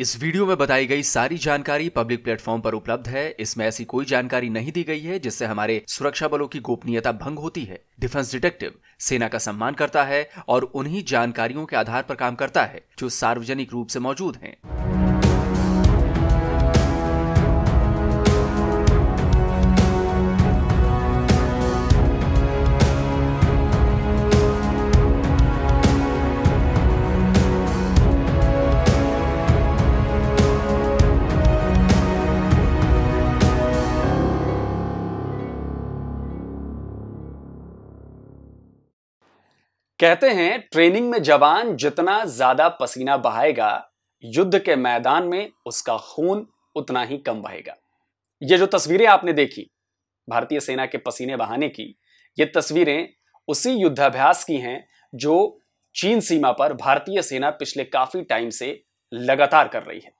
इस वीडियो में बताई गई सारी जानकारी पब्लिक प्लेटफॉर्म पर उपलब्ध है इसमें ऐसी कोई जानकारी नहीं दी गई है जिससे हमारे सुरक्षा बलों की गोपनीयता भंग होती है डिफेंस डिटेक्टिव सेना का सम्मान करता है और उन्हीं जानकारियों के आधार पर काम करता है जो सार्वजनिक रूप से मौजूद हैं। कहते हैं ट्रेनिंग में जवान जितना ज्यादा पसीना बहाएगा युद्ध के मैदान में उसका खून उतना ही कम बहेगा ये जो तस्वीरें आपने देखी भारतीय सेना के पसीने बहाने की ये तस्वीरें उसी युद्धाभ्यास की हैं जो चीन सीमा पर भारतीय सेना पिछले काफी टाइम से लगातार कर रही है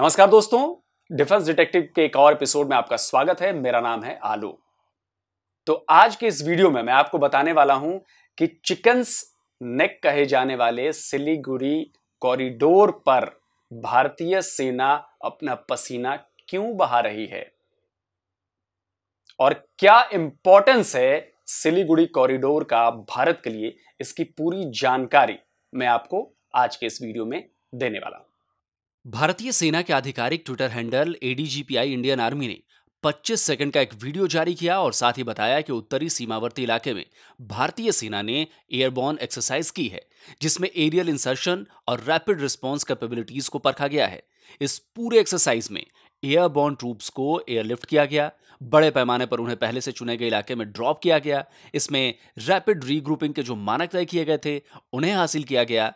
नमस्कार दोस्तों डिफेंस डिटेक्टिव के एक और एपिसोड में आपका स्वागत है मेरा नाम है आलोक तो आज के इस वीडियो में मैं आपको बताने वाला हूं कि चिकन्स नेक कहे जाने वाले सिलीगुड़ी कॉरिडोर पर भारतीय सेना अपना पसीना क्यों बहा रही है और क्या इंपॉर्टेंस है सिलीगुड़ी कॉरिडोर का भारत के लिए इसकी पूरी जानकारी मैं आपको आज के इस वीडियो में देने वाला हूं भारतीय सेना के आधिकारिक Twitter handle ADGPI Indian army ने 25 सेकंड का एक वीडियो जारी किया और साथ ही बताया कि उत्तरी सीमावर्ती इलाके में भारतीय सेना ने एयरबॉर्न एक्सरसाइज की है जिसमें एरियल इंसर्शन और रैपिड रिस्पॉन्स कैपेबिलिटीज को परखा गया है इस पूरे एक्सरसाइज में एयरबॉर्न ट्रूप्स को एयरलिफ्ट किया गया बड़े पैमाने पर उन्हें पहले से चुने गए इलाके में ड्रॉप किया गया इसमें रैपिड रीग्रुपिंग के जो मानक तय किए गए थे उन्हें हासिल किया गया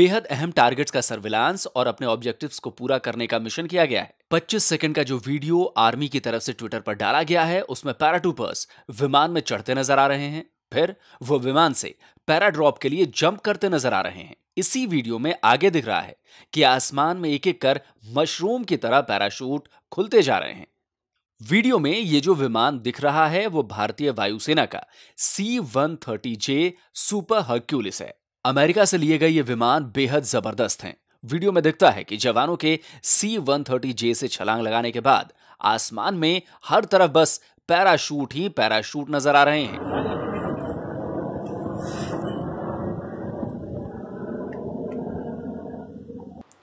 बेहद अहम टारगेट्स का सर्विलांस और अपने ऑब्जेक्टिव्स को पूरा करने का मिशन किया गया है 25 सेकंड का जो वीडियो आर्मी की तरफ से ट्विटर पर डाला गया है उसमें पैराटूपर्स विमान में चढ़ते नजर आ रहे हैं फिर वो विमान से पैराड्रॉप के लिए जंप करते नजर आ रहे हैं इसी वीडियो में आगे दिख रहा है कि आसमान में एक एक कर मशरूम की तरह पैराशूट खुलते जा रहे हैं वीडियो में ये जो विमान दिख रहा है वो भारतीय वायुसेना का C one thirty J super Hercules है अमेरिका से लिए गए ये विमान बेहद जबरदस्त हैं वीडियो में दिखता है कि जवानों के सी वन थर्टी जे से छलांग लगाने के बाद आसमान में हर तरफ बस पैराशूट ही पैराशूट नजर आ रहे हैं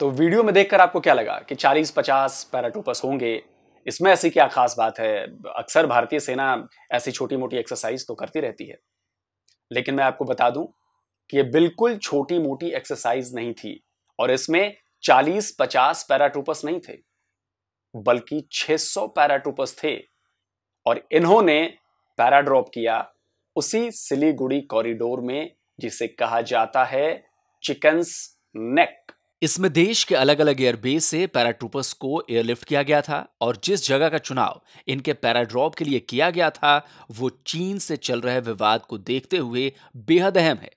तो वीडियो में देखकर आपको क्या लगा कि 40-50 पैराटूपस होंगे इसमें ऐसी क्या खास बात है अक्सर भारतीय सेना ऐसी छोटी मोटी एक्सरसाइज तो करती रहती है लेकिन मैं आपको बता दूं कि ये बिल्कुल छोटी मोटी एक्सरसाइज नहीं थी और इसमें 40-50 पैराट्रूपर्स नहीं थे बल्कि 600 पैराट्रूपर्स थे और इन्होंने पैराड्रॉप किया उसी सिलीगुड़ी कॉरिडोर में जिसे कहा जाता है चिकन्स नेक इसमें देश के अलग अलग एयरबेस से पैराट्रूपर्स को एयरलिफ्ट किया गया था और जिस जगह का चुनाव इनके पैराड्रॉप के लिए किया गया था वो चीन से चल रहे विवाद को देखते हुए बेहद अहम है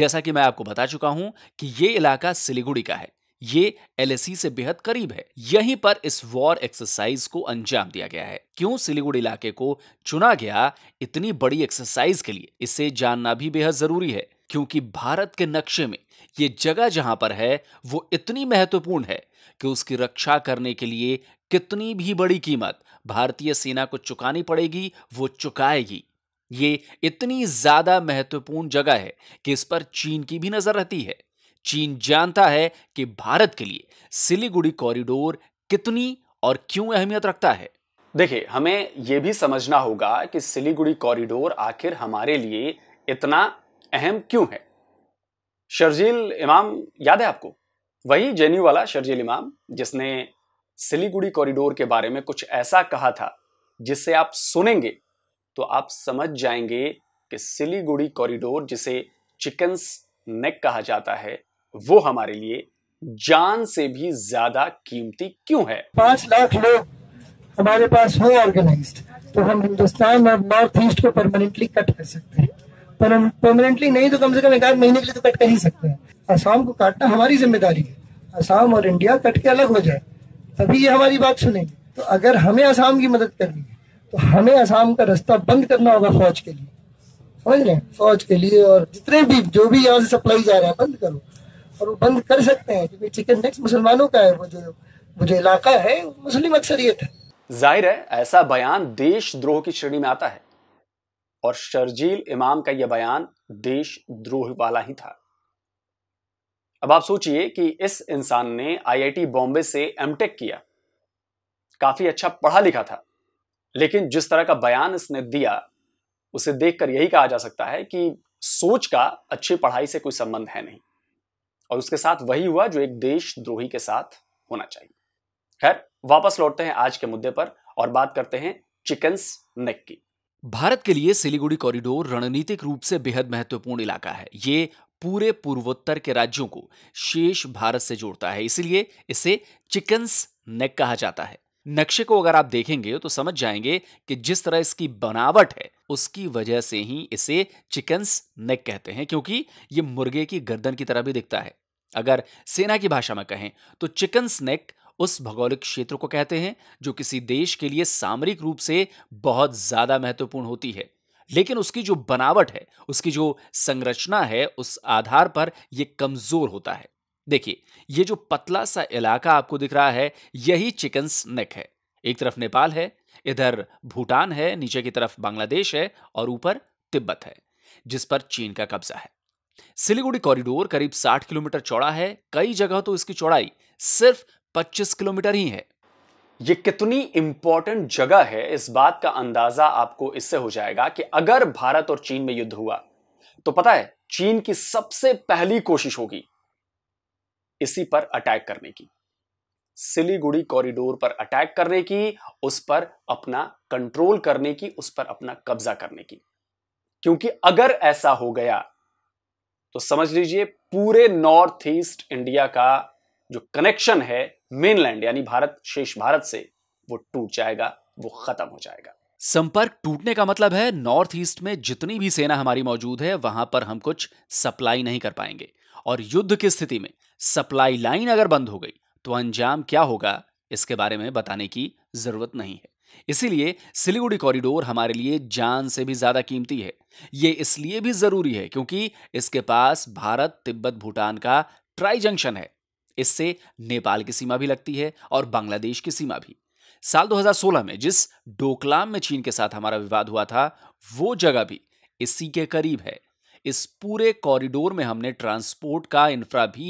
जैसा कि मैं आपको बता चुका हूं कि ये इलाका सिलीगुड़ी का है ये एल से बेहद करीब है यहीं पर इस वॉर एक्सरसाइज को अंजाम दिया गया है क्यों सिलीगुड़ी इलाके को चुना गया इतनी बड़ी एक्सरसाइज के लिए इसे जानना भी बेहद जरूरी है क्योंकि भारत के नक्शे में ये जगह जहां पर है वो इतनी महत्वपूर्ण है कि उसकी रक्षा करने के लिए कितनी भी बड़ी कीमत भारतीय सेना को चुकानी पड़ेगी वो चुकाएगी ये इतनी ज्यादा महत्वपूर्ण जगह है कि इस पर चीन की भी नजर रहती है चीन जानता है कि भारत के लिए सिलीगुड़ी कॉरिडोर कितनी और क्यों अहमियत रखता है देखिए हमें यह भी समझना होगा कि सिलीगुड़ी कॉरिडोर आखिर हमारे लिए इतना अहम क्यों है शर्जील इमाम याद है आपको वही जेनयू वाला शर्जील इमाम जिसने सिलीगुड़ी कॉरिडोर के बारे में कुछ ऐसा कहा था जिससे आप सुनेंगे तो आप समझ जाएंगे कि सिलीगुड़ी कॉरिडोर जिसे चिकन्स नेक कहा जाता है वो हमारे लिए जान से भी ज्यादा कीमती क्यों है पांच लाख लोग हमारे पास हो ऑर्गेनाइज्ड तो हम हिंदुस्तान और नॉर्थ ईस्ट को परमानेंटली कट कर सकते हैं परमानेंटली नहीं तो कम से कम एक आध महीने के लिए तो कट कर ही सकते हैं आसाम को काटना हमारी जिम्मेदारी है आसाम और इंडिया कट के अलग हो जाए तभी ये हमारी बात सुनेंगे तो अगर हमें आसाम की मदद करनी है तो हमें आसाम का रास्ता बंद करना होगा फौज के लिए समझ रहे हैं फौज के लिए और जितने भी जो भी यहाँ से सप्लाई जा रहा है बंद करो और वो बंद कर सकते हैं क्योंकि चिकन नेक्स मुसलमानों का है वो जो वो जो इलाका है मुस्लिम अक्सरियत है जाहिर है ऐसा बयान देशद्रोह की श्रेणी में आता है और शर्जील इमाम का यह बयान देश द्रोह वाला ही था अब आप सोचिए कि इस इंसान ने आईआईटी बॉम्बे से एमटेक किया काफी अच्छा पढ़ा लिखा था लेकिन जिस तरह का बयान इसने दिया उसे देखकर यही कहा जा सकता है कि सोच का अच्छी पढ़ाई से कोई संबंध है नहीं और उसके साथ वही हुआ जो एक देशद्रोही के साथ होना चाहिए खैर वापस लौटते हैं आज के मुद्दे पर और बात करते हैं चिकन्स नेक की भारत के लिए सिलीगुड़ी कॉरिडोर रणनीतिक रूप से बेहद महत्वपूर्ण इलाका है ये पूरे पूर्वोत्तर के राज्यों को शेष भारत से जोड़ता है इसलिए इसे चिकन्स नेक कहा जाता है नक्शे को अगर आप देखेंगे तो समझ जाएंगे कि जिस तरह इसकी बनावट है उसकी वजह से ही इसे चिकन्स नेक कहते हैं क्योंकि ये मुर्गे की गर्दन की तरह भी दिखता है अगर सेना की भाषा में कहें तो चिकन स्नेक उस भौगोलिक क्षेत्र को कहते हैं जो किसी देश के लिए सामरिक रूप से बहुत ज्यादा महत्वपूर्ण होती है लेकिन उसकी जो बनावट है उसकी जो संरचना है उस आधार पर यह कमजोर होता है देखिए ये जो पतला सा इलाका आपको दिख रहा है यही चिकन स्नेक है एक तरफ नेपाल है इधर भूटान है नीचे की तरफ बांग्लादेश है और ऊपर तिब्बत है जिस पर चीन का कब्जा है सिलीगुड़ी कॉरिडोर करीब 60 किलोमीटर चौड़ा है कई जगह तो इसकी चौड़ाई सिर्फ 25 किलोमीटर ही है ये कितनी इंपॉर्टेंट जगह है इस बात का अंदाजा आपको इससे हो जाएगा कि अगर भारत और चीन में युद्ध हुआ तो पता है चीन की सबसे पहली कोशिश होगी इसी पर अटैक करने की सिलीगुड़ी कॉरिडोर पर अटैक करने की उस पर अपना कंट्रोल करने की उस पर अपना कब्जा करने की क्योंकि अगर ऐसा हो गया तो समझ लीजिए पूरे नॉर्थ ईस्ट इंडिया का जो कनेक्शन है मेनलैंड यानी भारत शेष भारत से वो टूट जाएगा वो खत्म हो जाएगा संपर्क टूटने का मतलब है नॉर्थ ईस्ट में जितनी भी सेना हमारी मौजूद है वहां पर हम कुछ सप्लाई नहीं कर पाएंगे और युद्ध की स्थिति में सप्लाई लाइन अगर बंद हो गई तो अंजाम क्या होगा इसके बारे में बताने की जरूरत नहीं है इसीलिए सिलीगुड़ी कॉरिडोर हमारे लिए जान से भी ज्यादा कीमती है ये इसलिए भी जरूरी है क्योंकि इसके पास भारत तिब्बत भूटान का ट्राई जंक्शन है इससे नेपाल की सीमा भी लगती है और बांग्लादेश की सीमा भी साल 2016 में जिस डोकलाम में चीन के साथ हमारा विवाद हुआ था वो जगह भी इसी के करीब है इस पूरे कॉरिडोर में हमने ट्रांसपोर्ट का इंफ्रा भी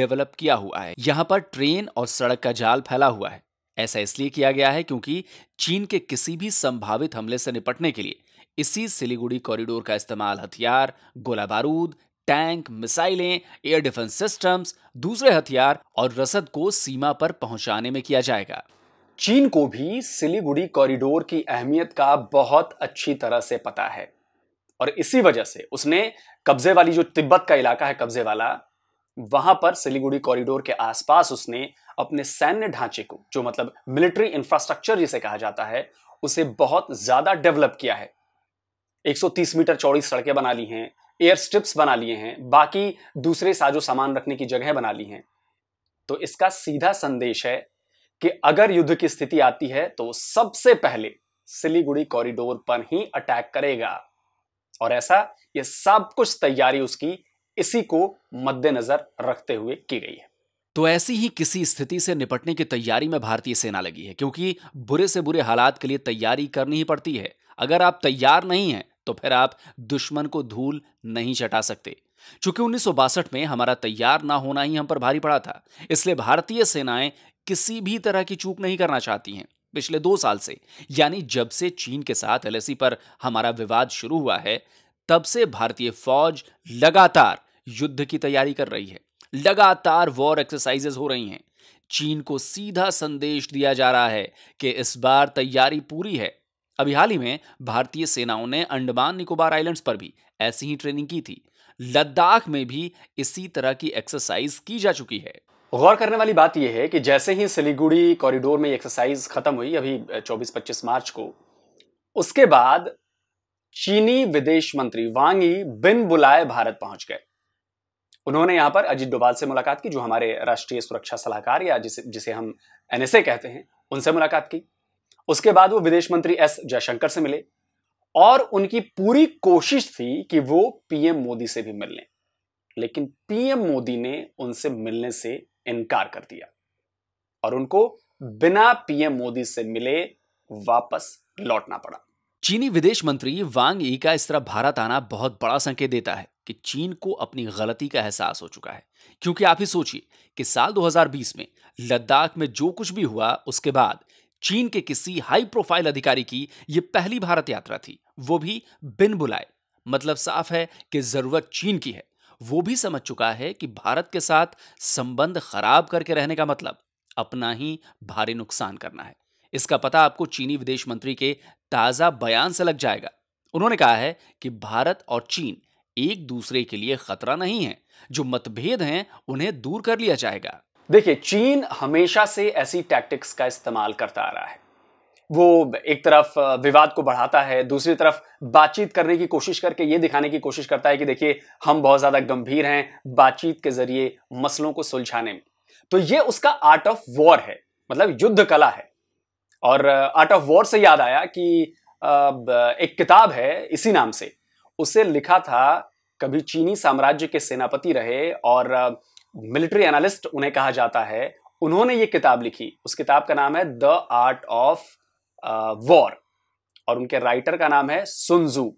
डेवलप किया हुआ है यहां पर ट्रेन और सड़क का जाल फैला हुआ है ऐसा इसलिए किया गया है क्योंकि चीन के किसी भी संभावित हमले से निपटने के लिए इसी सिलीगुड़ी कॉरिडोर का इस्तेमाल हथियार गोला बारूद टैंक मिसाइलें एयर डिफेंस सिस्टम्स दूसरे हथियार और रसद को सीमा पर पहुंचाने में किया जाएगा चीन को भी सिलीगुड़ी कॉरिडोर की अहमियत का बहुत अच्छी तरह से पता है और इसी वजह से उसने कब्जे वाली जो तिब्बत का इलाका है कब्जे वाला वहां पर सिलीगुड़ी कॉरिडोर के आसपास उसने अपने सैन्य ढांचे को जो मतलब मिलिट्री इंफ्रास्ट्रक्चर जिसे कहा जाता है उसे बहुत ज्यादा डेवलप किया है 130 मीटर चौड़ी सड़कें बना ली हैं एयर स्ट्रिप्स बना लिए हैं बाकी दूसरे साजो सामान रखने की जगह बना ली हैं तो इसका सीधा संदेश है कि अगर युद्ध की स्थिति आती है तो सबसे पहले सिलीगुड़ी कॉरिडोर पर ही अटैक करेगा और ऐसा ये सब कुछ तैयारी उसकी इसी को मद्देनजर रखते हुए की गई है तो ऐसी ही किसी स्थिति से निपटने की तैयारी में भारतीय सेना लगी है क्योंकि बुरे से बुरे हालात के लिए तैयारी करनी ही पड़ती है अगर आप तैयार नहीं हैं तो फिर आप दुश्मन को धूल नहीं चटा सकते चूंकि उन्नीस में हमारा तैयार ना होना ही हम पर भारी पड़ा था इसलिए भारतीय सेनाएं किसी भी तरह की चूक नहीं करना चाहती हैं पिछले दो साल से यानी जब से चीन के साथ एलएसी पर हमारा विवाद शुरू हुआ है तब से भारतीय फौज लगातार युद्ध की तैयारी कर रही है लगातार वॉर एक्सरसाइजेज हो रही हैं चीन को सीधा संदेश दिया जा रहा है कि इस बार तैयारी पूरी है अभी हाल ही में भारतीय सेनाओं ने अंडमान निकोबार आइलैंड्स पर भी ऐसी ही ट्रेनिंग की थी लद्दाख में भी इसी तरह की एक्सरसाइज की जा चुकी है गौर करने वाली बात यह है कि जैसे ही सिलीगुड़ी कॉरिडोर में एक्सरसाइज खत्म हुई अभी 24-25 मार्च को उसके बाद चीनी विदेश मंत्री वांगी बिन बुलाए भारत पहुंच गए उन्होंने यहां पर अजीत डोभाल से मुलाकात की जो हमारे राष्ट्रीय सुरक्षा सलाहकार या जिसे जिसे हम एनएसए कहते हैं उनसे मुलाकात की उसके बाद वो विदेश मंत्री एस जयशंकर से मिले और उनकी पूरी कोशिश थी कि वो पीएम मोदी से भी मिल लें लेकिन पीएम मोदी ने उनसे मिलने से इनकार कर दिया और उनको बिना पीएम मोदी से मिले वापस लौटना पड़ा चीनी विदेश मंत्री वांग ई का इस तरह भारत आना बहुत बड़ा संकेत देता है कि चीन को अपनी गलती का एहसास हो चुका है क्योंकि आप ही सोचिए कि साल 2020 में लद्दाख में जो कुछ भी हुआ उसके बाद चीन के किसी हाई प्रोफाइल अधिकारी की यह पहली भारत यात्रा थी वो भी बिन बुलाए मतलब साफ है कि जरूरत चीन की है वो भी समझ चुका है कि भारत के साथ संबंध खराब करके रहने का मतलब अपना ही भारी नुकसान करना है इसका पता आपको चीनी विदेश मंत्री के ताजा बयान से लग जाएगा उन्होंने कहा है कि भारत और चीन एक दूसरे के लिए खतरा नहीं है जो मतभेद हैं उन्हें दूर कर लिया जाएगा देखिए चीन हमेशा से ऐसी टैक्टिक्स का इस्तेमाल करता आ रहा है वो एक तरफ विवाद को बढ़ाता है दूसरी तरफ बातचीत करने की कोशिश करके ये दिखाने की कोशिश करता है कि देखिए हम बहुत ज़्यादा गंभीर हैं बातचीत के जरिए मसलों को सुलझाने में तो ये उसका आर्ट ऑफ वॉर है मतलब युद्ध कला है और आर्ट ऑफ वॉर से याद आया कि एक किताब है इसी नाम से उसे लिखा था कभी चीनी साम्राज्य के सेनापति रहे और मिलिट्री एनालिस्ट उन्हें कहा जाता है उन्होंने ये किताब लिखी उस किताब का नाम है द आर्ट ऑफ वॉर और उनके राइटर का नाम है सुनजू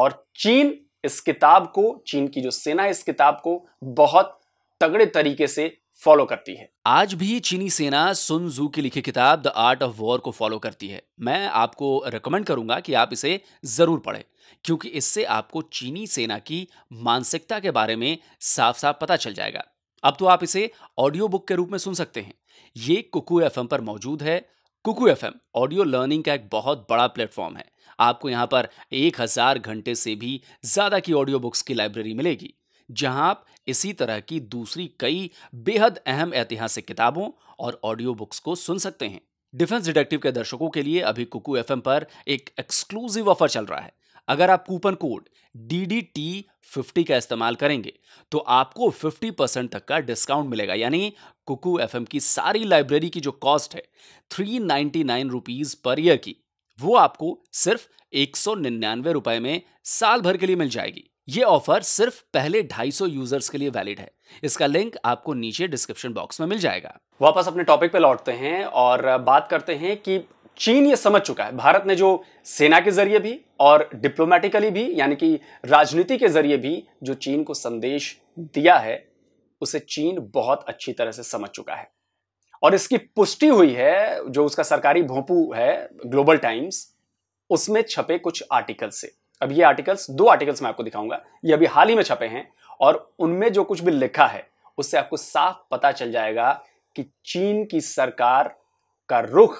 और चीन इस किताब को चीन की जो सेना है इस किताब को बहुत तगड़े तरीके से फॉलो करती है आज भी चीनी सेना सुन जू की लिखी किताब द आर्ट ऑफ वॉर को फॉलो करती है मैं आपको रिकमेंड करूंगा कि आप इसे जरूर पढ़ें क्योंकि इससे आपको चीनी सेना की मानसिकता के बारे में साफ साफ पता चल जाएगा अब तो आप इसे ऑडियो बुक के रूप में सुन सकते हैं ये कुकू एफ पर मौजूद है कुकू एफ ऑडियो लर्निंग का एक बहुत बड़ा प्लेटफॉर्म है आपको यहाँ पर एक हज़ार घंटे से भी ज़्यादा की ऑडियो बुक्स की लाइब्रेरी मिलेगी जहां आप इसी तरह की दूसरी कई बेहद अहम ऐतिहासिक किताबों और ऑडियो बुक्स को सुन सकते हैं डिफेंस डिटेक्टिव के दर्शकों के लिए अभी कुकू एफ पर एक एक्सक्लूसिव ऑफर चल रहा है अगर आप coupon code D D T fifty का इस्तेमाल करेंगे तो आपको फिफ्टी परसेंट तक का डिस्काउंट मिलेगा यानी कुकू एफ की सारी लाइब्रेरी की जो कॉस्ट है three ninety nine rupees per year की वो आपको सिर्फ एक सौ निन्यानवे रुपए में साल भर के लिए मिल जाएगी ये ऑफर सिर्फ पहले 250 यूजर्स के लिए वैलिड है इसका लिंक आपको नीचे डिस्क्रिप्शन बॉक्स में मिल जाएगा वापस अपने टॉपिक पे लौटते हैं और बात करते हैं कि चीन ये समझ चुका है भारत ने जो सेना के जरिए भी और डिप्लोमेटिकली भी यानी कि राजनीति के जरिए भी जो चीन को संदेश दिया है उसे चीन बहुत अच्छी तरह से समझ चुका है और इसकी पुष्टि हुई है जो उसका सरकारी भोंपू है ग्लोबल टाइम्स उसमें छपे कुछ आर्टिकल से अब ये आर्टिकल्स दो आर्टिकल्स मैं आपको दिखाऊंगा ये अभी हाल ही में छपे हैं और उनमें जो कुछ भी लिखा है उससे आपको साफ पता चल जाएगा कि चीन की सरकार का रुख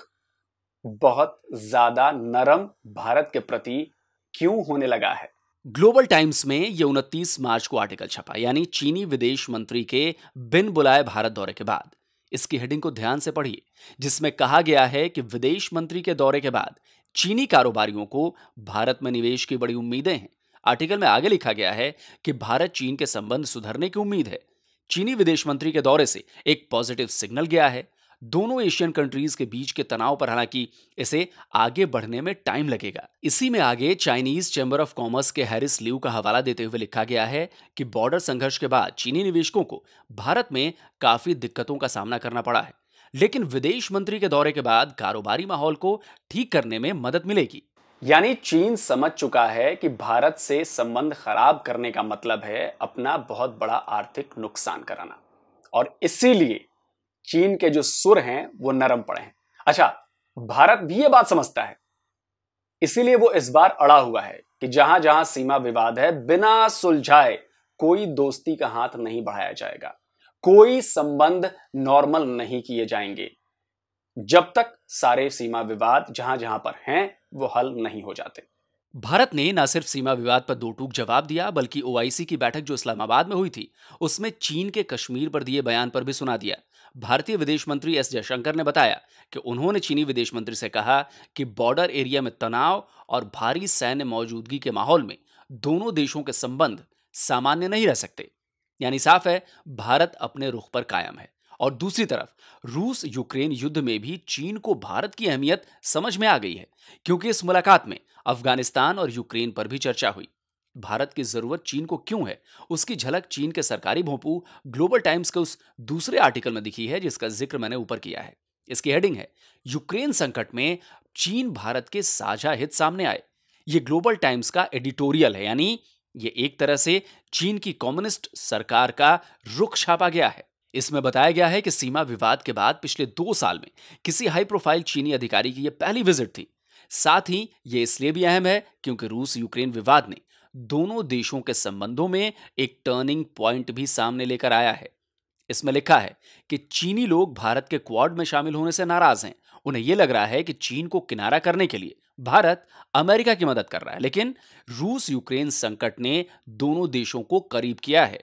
बहुत ज्यादा नरम भारत के प्रति क्यों होने लगा है ग्लोबल टाइम्स में ये उनतीस मार्च को आर्टिकल छपा यानी चीनी विदेश मंत्री के बिन बुलाए भारत दौरे के बाद इसकी हेडिंग को ध्यान से पढ़िए जिसमें कहा गया है कि विदेश मंत्री के दौरे के बाद चीनी कारोबारियों को भारत में निवेश की बड़ी उम्मीदें हैं आर्टिकल में आगे लिखा गया है कि भारत चीन के संबंध सुधरने की उम्मीद है चीनी विदेश मंत्री के दौरे से एक पॉजिटिव सिग्नल गया है दोनों एशियन कंट्रीज के बीच के तनाव पर हालांकि इसे आगे बढ़ने में टाइम लगेगा इसी में आगे चाइनीज चैम्बर ऑफ कॉमर्स के हैरिस लियू का हवाला देते हुए लिखा गया है कि बॉर्डर संघर्ष के बाद चीनी निवेशकों को भारत में काफी दिक्कतों का सामना करना पड़ा है लेकिन विदेश मंत्री के दौरे के बाद कारोबारी माहौल को ठीक करने में मदद मिलेगी यानी चीन समझ चुका है कि भारत से संबंध खराब करने का मतलब है अपना बहुत बड़ा आर्थिक नुकसान कराना और इसीलिए चीन के जो सुर हैं वो नरम पड़े हैं अच्छा भारत भी ये बात समझता है इसीलिए वो इस बार अड़ा हुआ है कि जहां जहां सीमा विवाद है बिना सुलझाए कोई दोस्ती का हाथ नहीं बढ़ाया जाएगा कोई संबंध नॉर्मल नहीं किए जाएंगे जब तक सारे सीमा विवाद जहां जहां पर हैं वो हल नहीं हो जाते भारत ने न सिर्फ सीमा विवाद पर दो टूक जवाब दिया बल्कि ओआईसी की बैठक जो इस्लामाबाद में हुई थी उसमें चीन के कश्मीर पर दिए बयान पर भी सुना दिया भारतीय विदेश मंत्री एस जयशंकर ने बताया कि उन्होंने चीनी विदेश मंत्री से कहा कि बॉर्डर एरिया में तनाव और भारी सैन्य मौजूदगी के माहौल में दोनों देशों के संबंध सामान्य नहीं रह सकते यानी साफ है भारत अपने रुख पर कायम है और दूसरी तरफ रूस यूक्रेन युद्ध में भी चीन को भारत की अहमियत समझ में आ गई है क्योंकि इस मुलाकात में अफगानिस्तान और यूक्रेन पर भी चर्चा हुई भारत की जरूरत चीन को क्यों है उसकी झलक चीन के सरकारी भोंपू ग्लोबल टाइम्स के उस दूसरे आर्टिकल में दिखी है जिसका जिक्र मैंने ऊपर किया है इसकी हेडिंग है यूक्रेन संकट में चीन भारत के साझा हित सामने आए ये ग्लोबल टाइम्स का एडिटोरियल है यानी ये एक तरह से चीन की कम्युनिस्ट सरकार का रुख छापा गया है इसमें बताया गया है कि सीमा विवाद के बाद पिछले दो साल में किसी हाई प्रोफाइल चीनी अधिकारी की यह पहली विजिट थी साथ ही ये इसलिए भी अहम है क्योंकि रूस यूक्रेन विवाद ने दोनों देशों के संबंधों में एक टर्निंग पॉइंट भी सामने लेकर आया है इसमें लिखा है कि चीनी लोग भारत के क्वाड में शामिल होने से नाराज हैं उन्हें यह लग रहा है कि चीन को किनारा करने के लिए भारत अमेरिका की मदद कर रहा है लेकिन रूस यूक्रेन संकट ने दोनों देशों को करीब किया है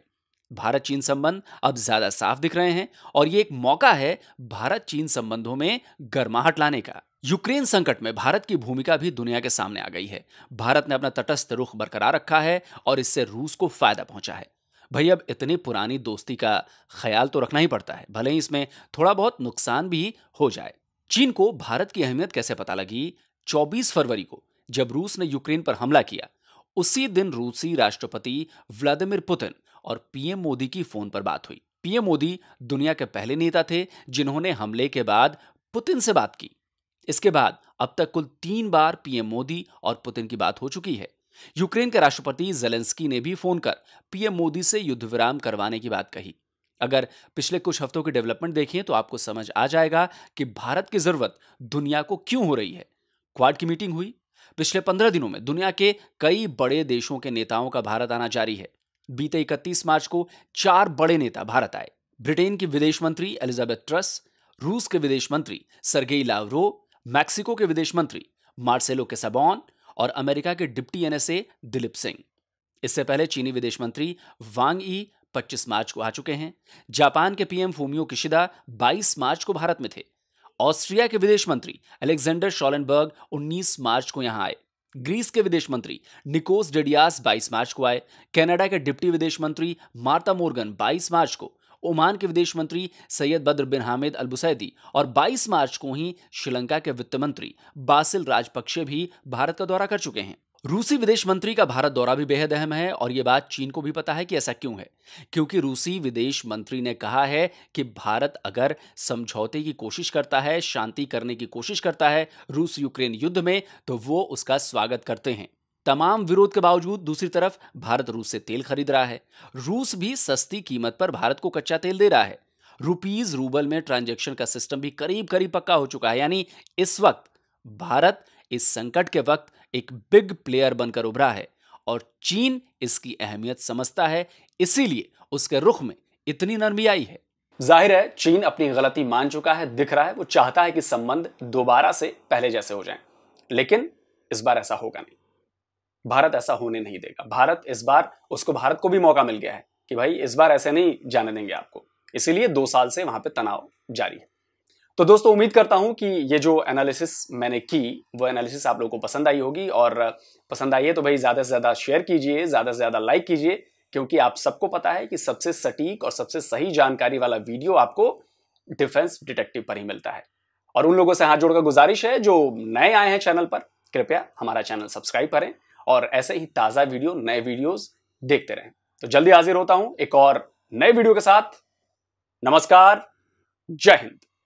भारत चीन संबंध अब ज्यादा साफ दिख रहे हैं और यह एक मौका है भारत चीन संबंधों में गर्माहट लाने का यूक्रेन संकट में भारत की भूमिका भी दुनिया के सामने आ गई है भारत ने अपना तटस्थ रुख बरकरार रखा है और इससे रूस को फायदा पहुंचा है भाई अब इतनी पुरानी दोस्ती का ख्याल तो रखना ही पड़ता है भले ही इसमें थोड़ा बहुत नुकसान भी हो जाए चीन को भारत की अहमियत कैसे पता लगी 24 फरवरी को जब रूस ने यूक्रेन पर हमला किया उसी दिन रूसी राष्ट्रपति व्लादिमिर पुतिन और पीएम मोदी की फोन पर बात हुई पीएम मोदी दुनिया के पहले नेता थे जिन्होंने हमले के बाद पुतिन से बात की इसके बाद अब तक कुल तीन बार पीएम मोदी और पुतिन की बात हो चुकी है यूक्रेन के राष्ट्रपति जेलेंस्की ने भी फोन कर पीएम मोदी से युद्ध विराम करवाने की बात कही अगर पिछले कुछ हफ्तों की डेवलपमेंट देखें तो आपको समझ आ जाएगा कि भारत की जरूरत दुनिया को क्यों हो रही है क्वाड की मीटिंग हुई पिछले पंद्रह दिनों में दुनिया के कई बड़े देशों के नेताओं का भारत आना जारी है बीते इकतीस मार्च को चार बड़े नेता भारत आए ब्रिटेन की विदेश मंत्री एलिजाबेथ ट्रस रूस के विदेश मंत्री सरगेई लावरो मैक्सिको के विदेश मंत्री मार्सेलो केसाबॉन और अमेरिका के डिप्टी एनएसए दिलीप सिंह इससे पहले चीनी विदेश मंत्री वांग ई 25 मार्च को आ चुके हैं जापान के पीएम फूमियो किशिदा 22 मार्च को भारत में थे ऑस्ट्रिया के विदेश मंत्री अलेक्जेंडर शॉलनबर्ग 19 मार्च को यहां आए ग्रीस के विदेश मंत्री निकोस डेडियास 22 मार्च को आए कनाडा के डिप्टी विदेश मंत्री मार्ता मोर्गन 22 मार्च को ओमान के विदेश मंत्री सैयद बद्र बिन हामिद अलबुसैदी और 22 मार्च को ही श्रीलंका के वित्त मंत्री बासिल राजपक्षे भी भारत का दौरा कर चुके हैं रूसी विदेश मंत्री का भारत दौरा भी बेहद अहम है और ये बात चीन को भी पता है कि ऐसा क्यों है क्योंकि रूसी विदेश मंत्री ने कहा है कि भारत अगर समझौते की कोशिश करता है शांति करने की कोशिश करता है रूस यूक्रेन युद्ध में तो वो उसका स्वागत करते हैं तमाम विरोध के बावजूद दूसरी तरफ भारत रूस से तेल खरीद रहा है रूस भी सस्ती कीमत पर भारत को कच्चा तेल दे रहा है रुपीज रूबल में ट्रांजेक्शन का सिस्टम भी करीब करीब पक्का हो चुका है यानी इस वक्त भारत इस संकट के वक्त एक बिग प्लेयर बनकर उभरा है और चीन इसकी अहमियत समझता है इसीलिए उसके रुख में इतनी नरमी आई है जाहिर है चीन अपनी गलती मान चुका है दिख रहा है वो चाहता है कि संबंध दोबारा से पहले जैसे हो जाएं लेकिन इस बार ऐसा होगा नहीं भारत ऐसा होने नहीं देगा भारत इस बार उसको भारत को भी मौका मिल गया है कि भाई इस बार ऐसे नहीं जाने देंगे आपको इसीलिए दो साल से वहां पर तनाव जारी है तो दोस्तों उम्मीद करता हूं कि ये जो एनालिसिस मैंने की वो एनालिसिस आप लोगों को पसंद आई होगी और पसंद आई है तो भाई ज़्यादा से ज़्यादा शेयर कीजिए ज़्यादा से ज़्यादा लाइक कीजिए क्योंकि आप सबको पता है कि सबसे सटीक और सबसे सही जानकारी वाला वीडियो आपको डिफेंस डिटेक्टिव पर ही मिलता है और उन लोगों से हाथ जोड़कर गुजारिश है जो नए आए हैं चैनल पर कृपया हमारा चैनल सब्सक्राइब करें और ऐसे ही ताज़ा वीडियो नए वीडियोस देखते रहें तो जल्दी हाजिर होता हूं एक और नए वीडियो के साथ नमस्कार जय हिंद